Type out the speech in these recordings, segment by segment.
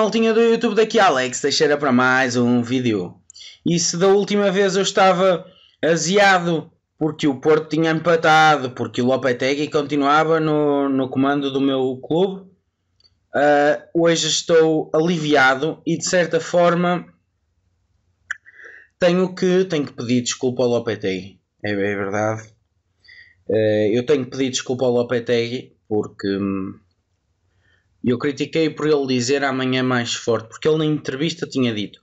maltinha do YouTube daqui, Alex Teixeira para mais um vídeo. E se da última vez eu estava aziado porque o Porto tinha empatado, porque o Lopetegui continuava no, no comando do meu clube, uh, hoje estou aliviado e de certa forma tenho que, tenho que pedir desculpa ao Lopetegui. É, é verdade. Uh, eu tenho que pedir desculpa ao Lopetegui porque. Hum, e eu critiquei por ele dizer amanhã é mais forte, porque ele na entrevista tinha dito.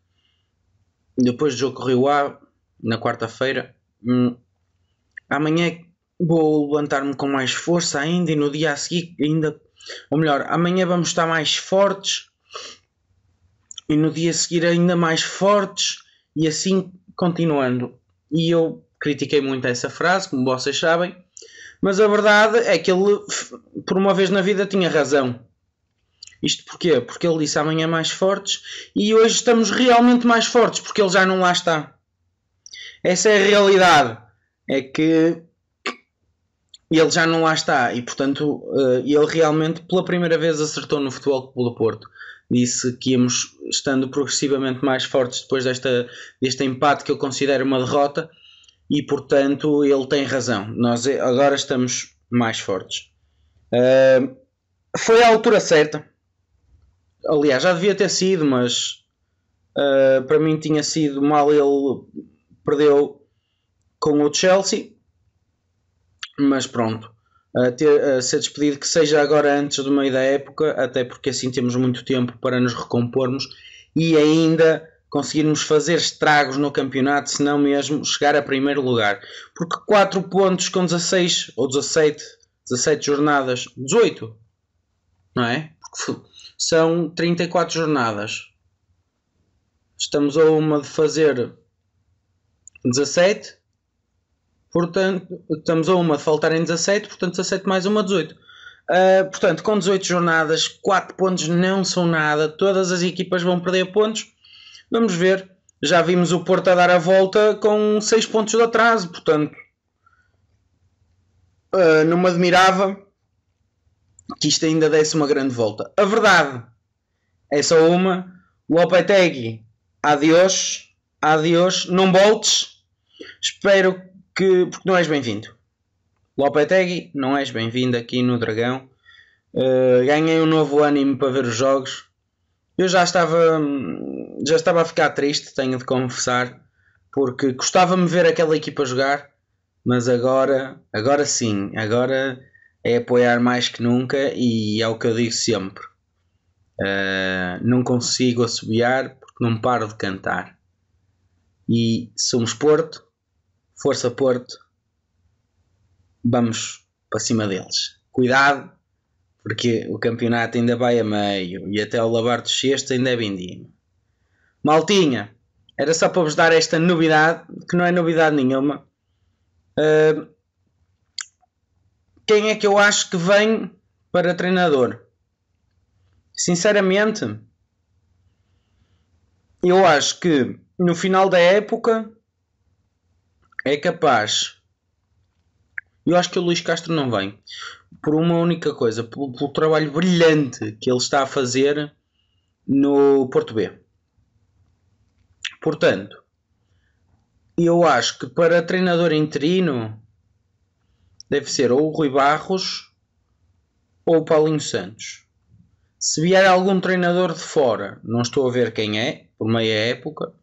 Depois do jogo Rio A, na quarta-feira, hum, amanhã é vou levantar-me com mais força ainda e no dia a seguir ainda. Ou melhor, amanhã vamos estar mais fortes e no dia a seguir ainda mais fortes e assim continuando. E eu critiquei muito essa frase, como vocês sabem, mas a verdade é que ele, por uma vez na vida, tinha razão isto porquê? Porque ele disse amanhã é mais fortes e hoje estamos realmente mais fortes porque ele já não lá está. Essa é a realidade. É que ele já não lá está e, portanto, eh, ele realmente pela primeira vez acertou no Futebol Clube do Porto. Disse que íamos estando progressivamente mais fortes depois desta, deste empate que eu considero uma derrota e, portanto, ele tem razão. Nós agora estamos mais fortes. Uh, foi a altura certa aliás, já devia ter sido, mas uh, para mim tinha sido mal. Ele perdeu com o Chelsea, mas pronto. ter, uh, ser despedido que seja agora antes do meio da época, até porque assim temos muito tempo para nos recompormos e ainda conseguirmos fazer estragos no campeonato, se não mesmo chegar a primeiro lugar. Porque 4 pontos com 16 ou 17, 17 jornadas, 18, não é? Porque são 34 jornadas. Estamos a uma de fazer 17, portanto, estamos a uma de faltarem 17, portanto, 17 mais uma, 18. Uh, ah, portanto, com 18 jornadas, 4 pontos não são nada, todas as equipas vão perder pontos. Vamos ver. Já vimos o Porto a dar a volta com 6 pontos de atraso, portanto, uh, não me admirava que isto ainda desse uma grande volta. A verdade é só uma. Lopetegui, adeus, adeus, não voltes. Espero que. porque não és bem-vindo. Lopetegui, não és bem-vindo aqui no Dragão. Uh, ganhei um novo ânimo para ver os jogos. Eu já estava, já estava a ficar triste, tenho de confessar, porque gostava-me ver aquela equipa jogar, mas agora, agora sim, agora é apoiar mais que nunca e é o que eu digo sempre. Uh, não consigo assobiar porque não paro de cantar. E somos Porto, força Porto, vamos para cima deles. Cuidado, porque o campeonato ainda vai a meio e até o lavar do sexto ainda é vindinho. Maltinha, era só para vos dar esta novidade, que não é novidade nenhuma. Uh, quem é que eu acho que vem para treinador? Sinceramente, eu acho que no final da época é capaz. Eu acho que o Luís Castro não vem. Por uma única coisa, pelo, pelo trabalho brilhante que ele está a fazer no Porto B. Portanto, eu acho que para treinador interino deve ser ou o Rui Barros ou o Paulinho Santos. Se vier algum treinador de fora, não estou a ver quem é, por meia época,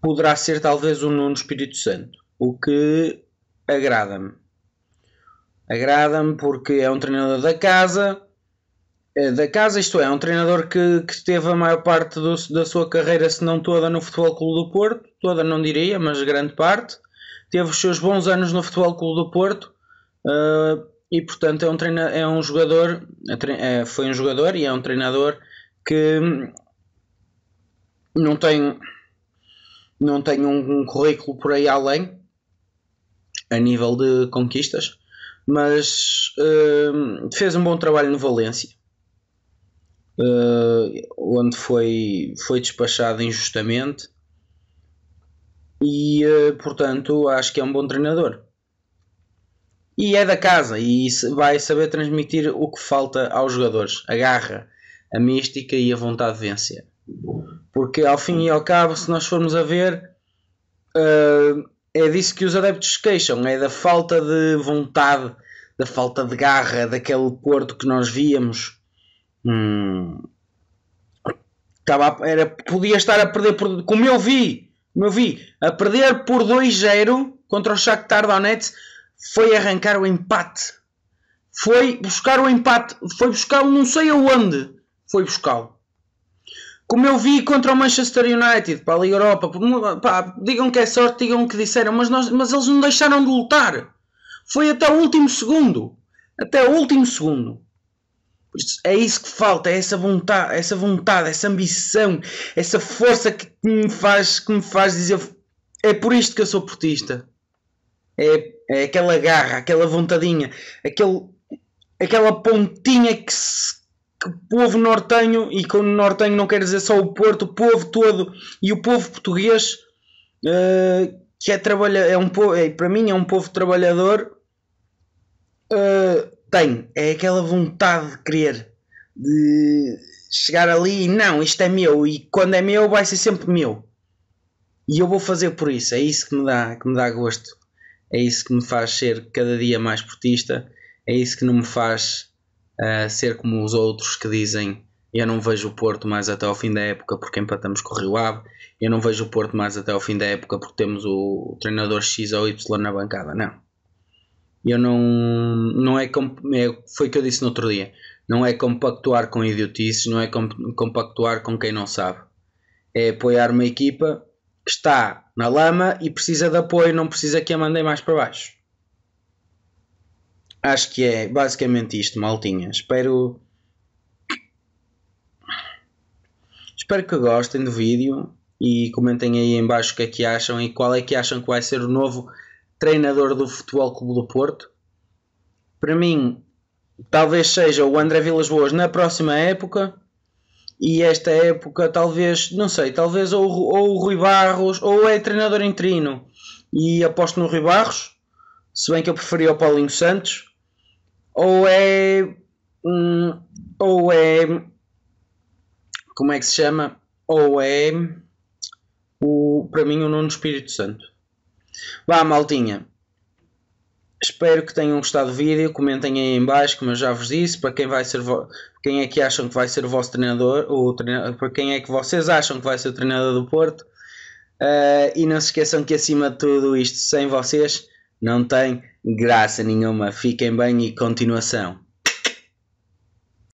poderá ser talvez o Nuno Espírito Santo, o que agrada-me. Agrada-me porque é um treinador da casa, eh, da casa, isto é, é um treinador que, que teve a maior parte do, da sua carreira, se não toda, no Futebol Clube do Porto, toda não diria, mas grande parte, teve os seus bons anos no Futebol Clube do Porto uh, e, portanto, é um, treina, é um jogador, é, é, foi um jogador e é um treinador que não tem, não tem um, um currículo por aí além a nível de conquistas, mas uh, fez um bom trabalho no Valência. Uh, onde foi, foi despachado injustamente e eh, portanto acho que é um bom treinador. E é da casa e vai saber transmitir o que falta aos jogadores: a garra, a mística e a vontade de vencer. Porque ao fim e ao cabo, se nós formos a ver, eh, é disso que os adeptos se queixam: é da falta de vontade, da falta de garra, daquele Porto que nós víamos. Hum, era, podia estar a perder, por, como eu vi, como eu vi, a perder por 2-0 contra o Shakhtar Donetsk, foi arrancar o empate. Foi buscar o empate, foi buscar não sei aonde, foi buscar Como eu vi contra o Manchester United, para a Liga Europa, pá, digam que é sorte, digam que disseram, mas, nós, mas eles não deixaram de lutar. Foi até o último segundo. Até o último segundo. É isso que falta, é essa vontade, essa vontade, essa ambição, essa força que me faz, que me faz dizer é por isto que eu sou portista. É, é aquela garra, aquela vontadinha, aquele, aquela pontinha que, se, que o povo nortenho, e com nortenho não quer dizer só o Porto, o povo todo e o povo português, uh, que é, trabalha, é um povo, é, para mim é um povo trabalhador. Uh, tem, é aquela vontade de querer, de chegar ali e não, isto é meu e quando é meu vai ser sempre meu. E eu vou fazer por isso, é isso que me dá, que me dá gosto. É isso que me faz ser cada dia mais portista, é isso que não me faz uh, ser como os outros que dizem eu não vejo o Porto mais até ao fim da época porque empatamos com o Rio Ave, eu não vejo o Porto mais até ao fim da época porque temos o treinador X ou Y na bancada, não eu não. não é, é foi o que eu disse no outro dia. Não é compactuar com idiotices, não é compactuar com quem não sabe. É apoiar uma equipa que está na lama e precisa de apoio, não precisa que a mandem mais para baixo. Acho que é basicamente isto, maltinha. Espero. Espero que gostem do vídeo e comentem aí embaixo o que é que acham e qual é que acham que vai ser o novo treinador do Futebol Clube do Porto. Para mim, talvez seja o André Vilas Boas na próxima época. E esta época, talvez, não sei, talvez ou, ou o Rui Barros, ou é treinador interino. E aposto no Rui Barros, se bem que eu preferia o Paulinho Santos. Ou é. ou é. Como é que se chama? Ou é. O, para mim, o Nuno Espírito Santo. Vá, maltinha. Espero que tenham gostado do vídeo. Comentem aí em baixo, como eu já vos disse, para quem vai ser quem é que acham que vai ser o vosso treinador, o treinador, para quem é que vocês acham que vai ser o treinador do Porto. Uh, e não se esqueçam que acima de tudo isto, sem vocês, não tem graça nenhuma. Fiquem bem e continuação.